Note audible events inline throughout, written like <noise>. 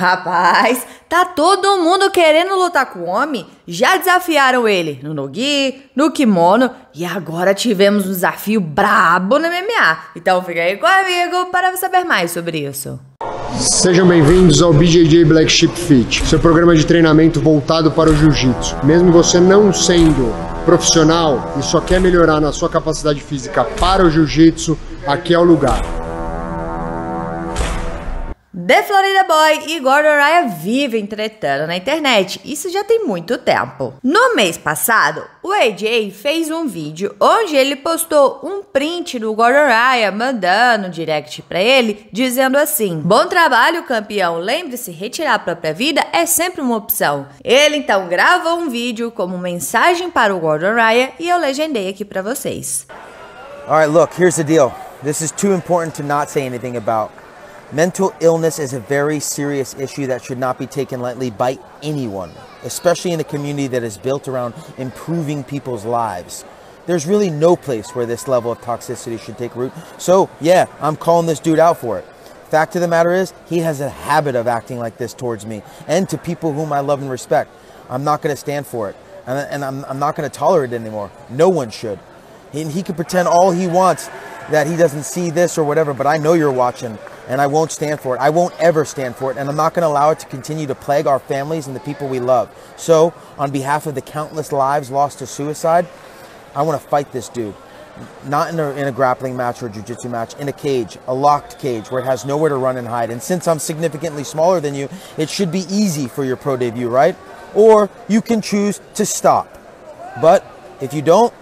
Rapaz, tá todo mundo querendo lutar com o homem. Já desafiaram ele no Nogi, no kimono e agora tivemos um desafio brabo no MMA. Então fica aí comigo para saber mais sobre isso. Sejam bem-vindos ao BJJ Black Sheep Fit, seu programa de treinamento voltado para o jiu-jitsu. Mesmo você não sendo profissional e só quer melhorar na sua capacidade física para o jiu-jitsu, aqui é o lugar. The Florida Boy e Gordon Raya vivem tretando na internet, isso já tem muito tempo. No mês passado, o AJ fez um vídeo onde ele postou um print do Gordon Raya mandando um direct para ele, dizendo assim: Bom trabalho, campeão, lembre-se, retirar a própria vida é sempre uma opção. Ele então gravou um vídeo como mensagem para o Gordon Raya e eu legendei aqui para vocês. All right, look, here's the deal. This is too important to not say anything about. Mental illness is a very serious issue that should not be taken lightly by anyone, especially in a community that is built around improving people's lives. There's really no place where this level of toxicity should take root. So, yeah, I'm calling this dude out for it. Fact of the matter is, he has a habit of acting like this towards me and to people whom I love and respect. I'm not going to stand for it. And, I'm, I'm not going to tolerate it anymore. No one should. And he can pretend all he wants that he doesn't see this or whatever, but I know you're watching and I won't stand for it. I won't ever stand for it, and I'm not going to allow it to continue to plague our families and the people we love. So, on behalf of the countless lives lost to suicide, I want to fight this dude. Not in a, in a grappling match or a jiu-jitsu match, in a cage, a locked cage where it has nowhere to run and hide. And since I'm significantly smaller than you, it should be easy for your pro debut, right? Or you can choose to stop. But if you don't,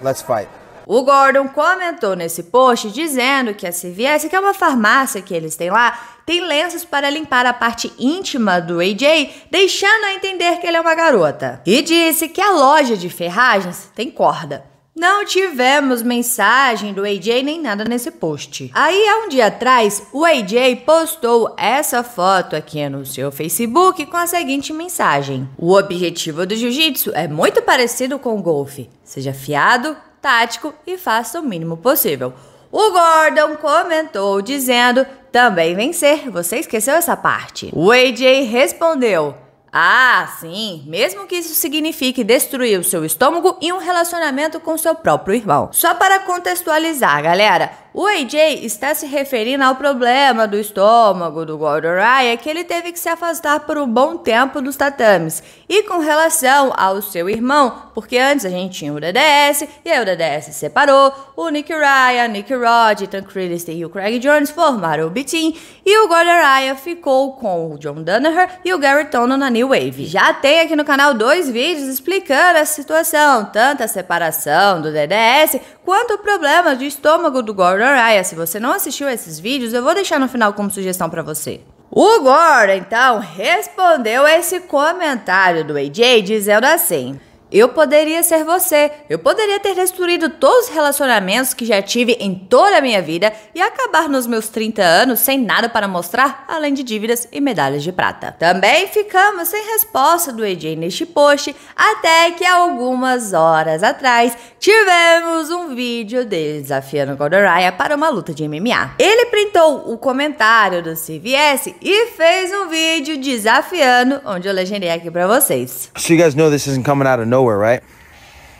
let's fight. O Gordon comentou nesse post dizendo que a CVS, que é uma farmácia que eles têm lá, tem lenços para limpar a parte íntima do AJ, deixando a entender que ele é uma garota. E disse que a loja de ferragens tem corda. Não tivemos mensagem do AJ nem nada nesse post. Aí há um dia atrás, o AJ postou essa foto aqui no seu Facebook com a seguinte mensagem: O objetivo do jiu-jitsu é muito parecido com o golfe. Seja fiado, tático e faça o mínimo possível. O Gordon comentou dizendo: também vencer, você esqueceu essa parte. O AJ respondeu: ah, sim, mesmo que isso signifique destruir o seu estômago e um relacionamento com seu próprio irmão. Só para contextualizar, galera, o AJ está se referindo ao problema do estômago do Gordon Ryan, que ele teve que se afastar por um bom tempo dos tatames. E com relação ao seu irmão, porque antes a gente tinha o DDS, e aí o DDS se separou, o Nick Ryan, Nick Rod, Ethan Crilliston e o Craig Jones formaram o B-Team, e o Gordon Ryan ficou com o John Danaher e o Gary Tono na New Wave. Já tem aqui no canal dois vídeos explicando a situação, tanto a separação do DDS Quanto ao problema do estômago do Gordon Raya, se você não assistiu a esses vídeos, eu vou deixar no final como sugestão para você. O Gordon, então, respondeu a esse comentário do AJ dizendo assim: eu poderia ser você. Eu poderia ter destruído todos os relacionamentos que já tive em toda a minha vida e acabar nos meus 30 anos sem nada para mostrar, além de dívidas e medalhas de prata. Também ficamos sem resposta do EJ neste post, até que algumas horas atrás tivemos um vídeo dele desafiando Goldaraya para uma luta de MMA. Ele printou o comentário do CVS e fez um vídeo desafiando, onde eu legendei aqui para vocês. So you guys know this isn't coming out of nowhere. nowhere, right?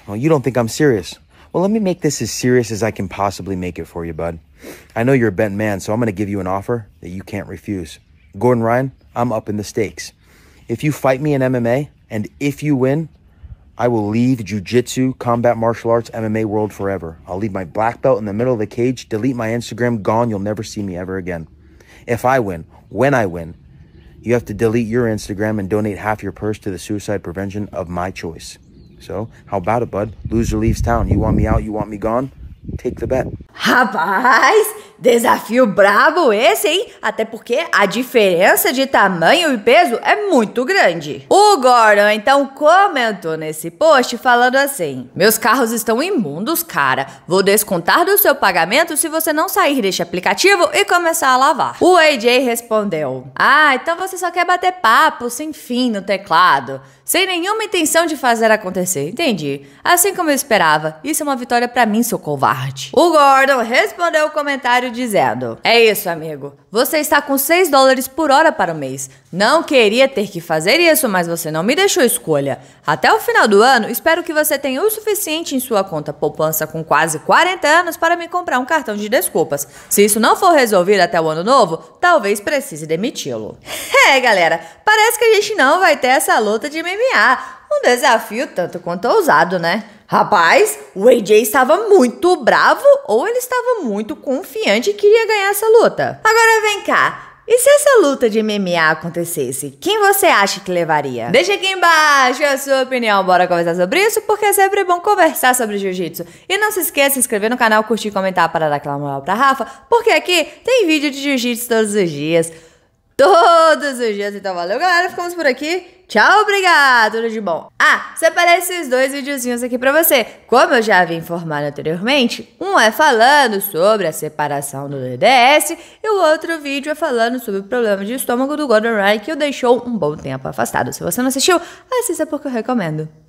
Well, you don't think I'm serious. Well, let me make this as serious as I can possibly make it for you, bud. I know you're a bent man, so I'm going to give you an offer that you can't refuse. Gordon Ryan, I'm up in the stakes. If you fight me in MMA and if you win, I will leave jujitsu, combat martial arts, MMA world forever. I'll leave my black belt in the middle of the cage, delete my Instagram, gone. You'll never see me ever again. If I win, when I win, you have to delete your Instagram and donate half your purse to the suicide prevention of my choice. So how about it, bud? Loser leaves town. You want me out? You want me gone? Take the bet. Rapaz, desafio brabo esse, hein? Até porque a diferença de tamanho e peso é muito grande. O Gordon então comentou nesse post falando assim: Meus carros estão imundos, cara. Vou descontar do seu pagamento se você não sair deste aplicativo e começar a lavar. O AJ respondeu: Ah, então você só quer bater papo sem fim no teclado, sem nenhuma intenção de fazer acontecer. Entendi. Assim como eu esperava. Isso é uma vitória para mim, seu covarde. O Gordon Gordon respondeu o comentário dizendo: É isso, amigo. Você está com 6 dólares por hora para o mês. Não queria ter que fazer isso, mas você não me deixou escolha. Até o final do ano, espero que você tenha o suficiente em sua conta poupança com quase 40 anos para me comprar um cartão de desculpas. Se isso não for resolvido até o ano novo, talvez precise demiti-lo. <laughs> É, galera, parece que a gente não vai ter essa luta de MMA. Um desafio tanto quanto ousado, né? Rapaz, o AJ estava muito bravo ou ele estava muito confiante e queria ganhar essa luta. Agora vem cá, e se essa luta de MMA acontecesse, quem você acha que levaria? Deixa aqui embaixo a sua opinião, bora conversar sobre isso, porque é sempre bom conversar sobre jiu-jitsu. E não se esqueça de se inscrever no canal, curtir e comentar para dar aquela moral pra Rafa, porque aqui tem vídeo de jiu-jitsu todos os dias. Todos os dias, então valeu galera, ficamos por aqui. Tchau, obrigado, tudo de bom. Ah, separei esses dois videozinhos aqui para você. Como eu já havia informado anteriormente, um é falando sobre a separação do DDS e o outro vídeo é falando sobre o problema de estômago do Gordon Ryan que o deixou um bom tempo afastado. Se você não assistiu, assista porque eu recomendo.